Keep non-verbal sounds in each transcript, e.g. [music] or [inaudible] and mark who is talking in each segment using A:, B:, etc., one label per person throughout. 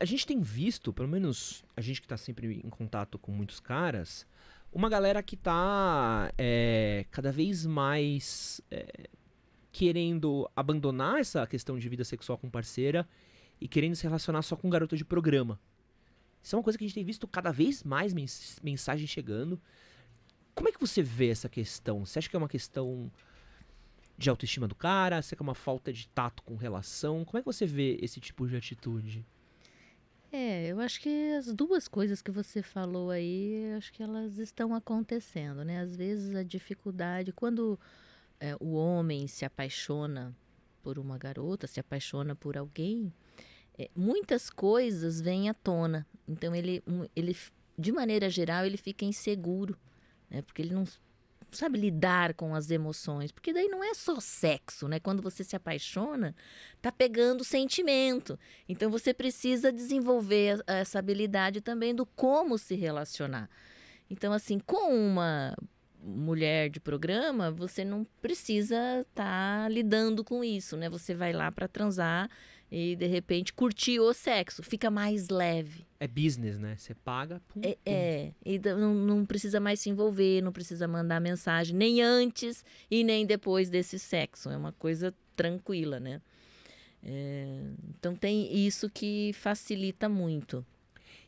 A: a gente tem visto, pelo menos a gente que está sempre em contato com muitos caras, uma galera que está é, cada vez mais é, querendo abandonar essa questão de vida sexual com parceira e querendo se relacionar só com garota de programa. Isso é uma coisa que a gente tem visto cada vez mais mensagem chegando. Como é que você vê essa questão? Você acha que é uma questão de autoestima do cara? Você acha que é uma falta de tato com relação? Como é que você vê esse tipo de atitude?
B: É, eu acho que as duas coisas que você falou aí, acho que elas estão acontecendo, né? Às vezes a dificuldade, quando é, o homem se apaixona por uma garota, se apaixona por alguém, é, muitas coisas vêm à tona. Então ele, ele, de maneira geral, ele fica inseguro, né? Porque ele não sabe, lidar com as emoções. Porque daí não é só sexo, né? Quando você se apaixona, tá pegando sentimento. Então você precisa desenvolver essa habilidade também do como se relacionar. Então, assim, com uma mulher de programa, você não precisa estar tá lidando com isso, né? Você vai lá para transar e de repente curtir o sexo, fica mais leve.
A: É business, né? Você paga.
B: Pum, é, pum. é, e não, não precisa mais se envolver, não precisa mandar mensagem, nem antes e nem depois desse sexo. É uma coisa tranquila, né? É, então tem isso que facilita muito.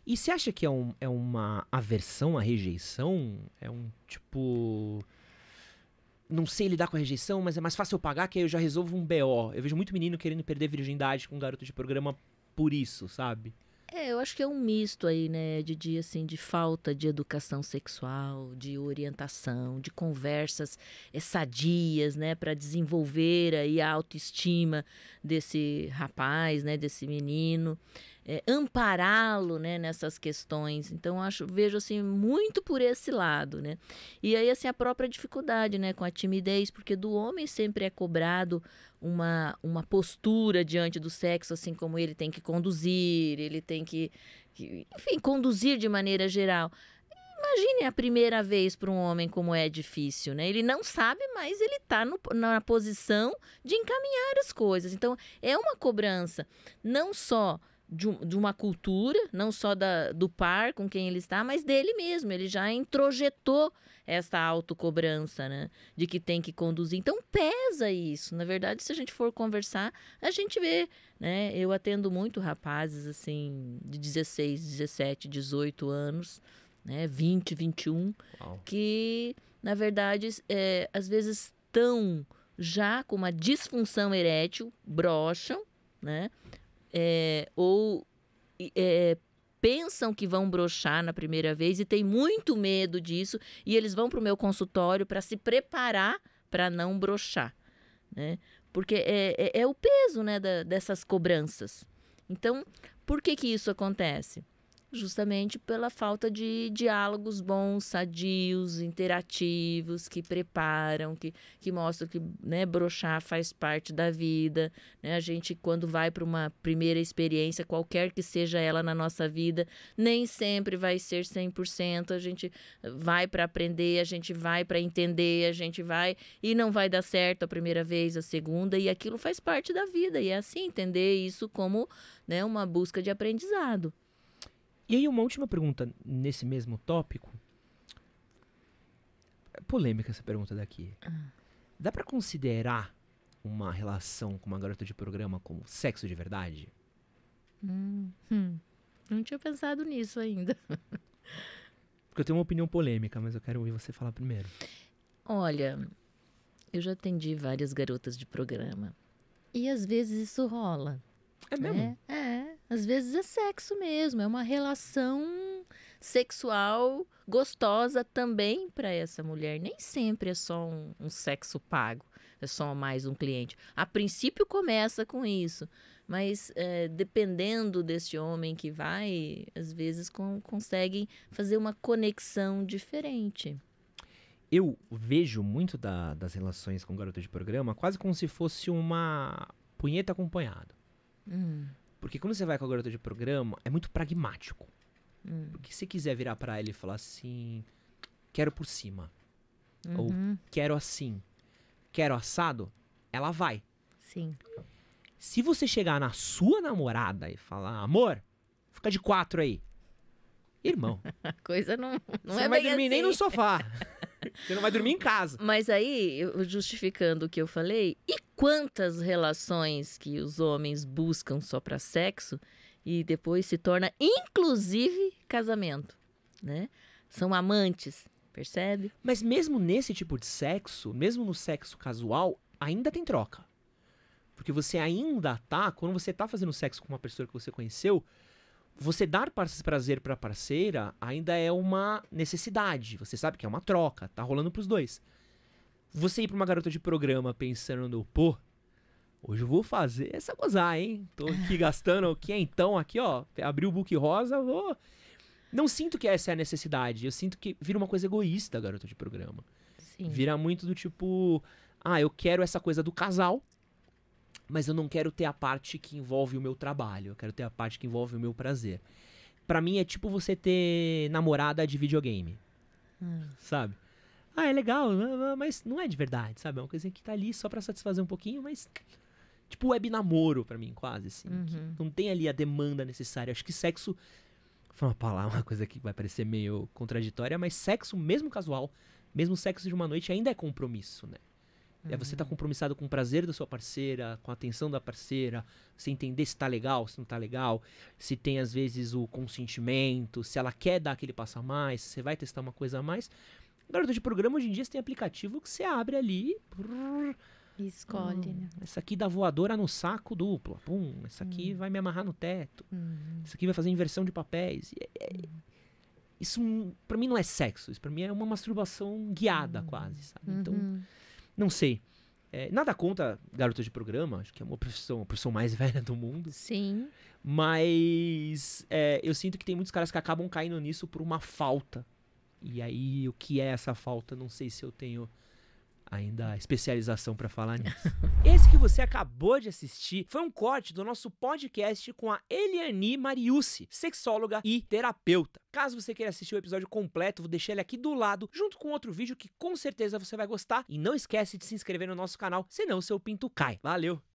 A: E você acha que é, um, é uma aversão à rejeição? É um tipo não sei lidar com a rejeição, mas é mais fácil eu pagar que aí eu já resolvo um BO. Eu vejo muito menino querendo perder virgindade com um garoto de programa por isso, sabe?
B: É, eu acho que é um misto aí, né, de, de assim, de falta de educação sexual, de orientação, de conversas eh, sadias, né, para desenvolver aí a autoestima desse rapaz, né, desse menino é, ampará-lo né, nessas questões. Então, acho, vejo assim muito por esse lado. Né? E aí, assim, a própria dificuldade né, com a timidez, porque do homem sempre é cobrado uma, uma postura diante do sexo, assim como ele tem que conduzir, ele tem que, enfim, conduzir de maneira geral. Imagine a primeira vez para um homem como é difícil, né? Ele não sabe, mas ele está na posição de encaminhar as coisas. Então, é uma cobrança não só de, de uma cultura, não só da, do par com quem ele está, mas dele mesmo. Ele já introjetou essa autocobrança, né? De que tem que conduzir. Então pesa isso. Na verdade, se a gente for conversar, a gente vê, né? Eu atendo muito rapazes assim de 16, 17, 18 anos, né? 20, 21, Uau. que na verdade é, às vezes estão já com uma disfunção erétil, brocham, né? é, ou é, pensam que vão brochar na primeira vez e tem muito medo disso e eles vão para o meu consultório para se preparar para não brochar, né? Porque é, é, é o peso né, da, dessas cobranças. Então, por que que isso acontece? justamente pela falta de diálogos bons, sadios, interativos, que preparam, que, que mostram que né, brochar faz parte da vida. Né? A gente, quando vai para uma primeira experiência, qualquer que seja ela na nossa vida, nem sempre vai ser 100%. A gente vai para aprender, a gente vai para entender, a gente vai e não vai dar certo a primeira vez, a segunda, e aquilo faz parte da vida. E é assim, entender isso como né, uma busca de aprendizado.
A: E aí uma última pergunta nesse mesmo tópico. É polêmica essa pergunta daqui. Ah. Dá para considerar uma relação com uma garota de programa como sexo de verdade?
B: Hum, hum. Não tinha pensado nisso ainda. [laughs]
A: Porque eu tenho uma opinião polêmica, mas eu quero
B: ouvir você falar primeiro. Olha, eu já atendi várias garotas de programa. E às vezes isso rola. É mesmo? É, é às vezes é sexo mesmo, é uma relação sexual gostosa também para essa mulher. Nem sempre é só um, um, sexo pago, é só mais um cliente. A princípio começa com isso, mas é, dependendo desse homem que vai, às vezes com, conseguem fazer uma conexão diferente.
A: Eu vejo muito da, das relações com garoto de programa quase como se fosse uma punheta acompanhado. Hum. Porque quando você vai com a garota de programa, é muito pragmático. Hum. Porque se quiser virar para ele e falar assim, quero por cima. Uhum. Ou quero assim. Quero assado, ela vai. Sim. Se você chegar na sua namorada e falar, amor, fica de quatro aí. Irmão.
B: [laughs] A coisa não, não você é Você vai dormir assim. nem no sofá. [laughs] Você não vai dormir em casa. Mas aí, justificando o que eu falei, e quantas relações que os homens buscam só para sexo e depois se torna, inclusive, casamento, né? São amantes,
A: percebe? Mas mesmo nesse tipo de sexo, mesmo no sexo casual, ainda tem troca. Porque você ainda tá, quando você tá fazendo sexo com uma pessoa que você conheceu, você dar prazer para parceira ainda é uma necessidade. Você sabe que é uma troca, tá rolando pros dois. Você ir pra uma garota de programa pensando no, pô, hoje eu vou fazer essa gozar, hein? Tô aqui [laughs] gastando o que é então aqui, ó. Abri o book rosa, vou. Não sinto que essa é a necessidade. Eu sinto que vira uma coisa egoísta, garota de programa. Sim. Vira muito do tipo, ah, eu quero essa coisa do casal mas eu não quero ter a parte que envolve o meu trabalho, eu quero ter a parte que envolve o meu prazer. Para mim é tipo você ter namorada de videogame. Hum. Sabe? Ah, é legal, ah, ah, mas não é de verdade, sabe? É uma coisa que tá ali só para satisfazer um pouquinho, mas tipo web namoro para mim quase assim. Uhum. Não tem ali a demanda necessária. Acho que sexo foi uma palavra, [laughs] uma coisa que vai parecer meio contraditória, mas sexo mesmo casual, mesmo sexo de uma noite ainda é compromisso, né? Uhum. É você estar tá uhum. compromissado com o prazer da sua parceira, com a atenção da parceira, você entender se tá legal, se não tá legal, se tem às vezes o consentimento, se ela quer dar aquele passo a mais, se você vai testar uma coisa a mais. Garoto de programa, hoje em dia você tem aplicativo que você abre ali. Brrr, e escolhe, hum, né? Essa aqui dá voadora no saco duplo. Pum, essa aqui hum. vai me amarrar no teto. Hum. Essa aqui vai fazer inversão de papéis. E, e, é, é uhum. isso hum, para mim não é sexo, isso para mim é uma masturbação guiada quase, sabe? Então, uhum. Não sei. É, nada contra garotas de programa, acho que é uma profissão, a profissão mais [laughs] velha do mundo. Sim. Mas é, eu sinto que tem muitos caras que acabam caindo nisso por uma falta. E aí, o que é essa falta? Não sei se eu tenho ainda especialização para falar nisso. [laughs] Esse que você acabou de assistir foi um corte do nosso podcast com a Eliane Mariucci, sexóloga e terapeuta. Caso você queira assistir o episódio completo, vou deixar ele aqui do lado, junto com outro vídeo que com certeza você vai gostar. E não esquece de se inscrever no nosso canal, senão seu pinto cai. Valeu!